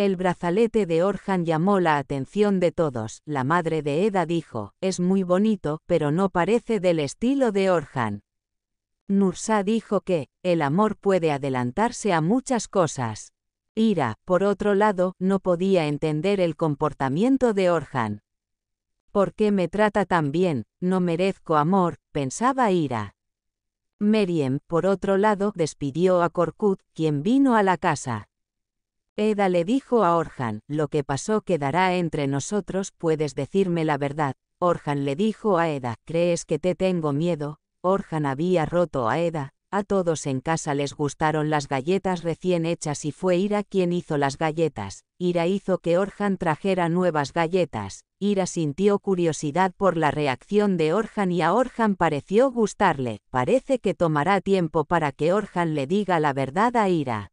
El brazalete de Orhan llamó la atención de todos. La madre de Eda dijo, es muy bonito, pero no parece del estilo de Orhan. Nursa dijo que, el amor puede adelantarse a muchas cosas. Ira, por otro lado, no podía entender el comportamiento de Orhan. ¿Por qué me trata tan bien? No merezco amor, pensaba Ira. Meriem, por otro lado, despidió a Korkut, quien vino a la casa. Eda le dijo a Orhan, lo que pasó quedará entre nosotros, puedes decirme la verdad. Orhan le dijo a Eda, ¿crees que te tengo miedo? Orhan había roto a Eda, a todos en casa les gustaron las galletas recién hechas y fue Ira quien hizo las galletas. Ira hizo que Orhan trajera nuevas galletas. Ira sintió curiosidad por la reacción de Orhan y a Orhan pareció gustarle. Parece que tomará tiempo para que Orhan le diga la verdad a Ira.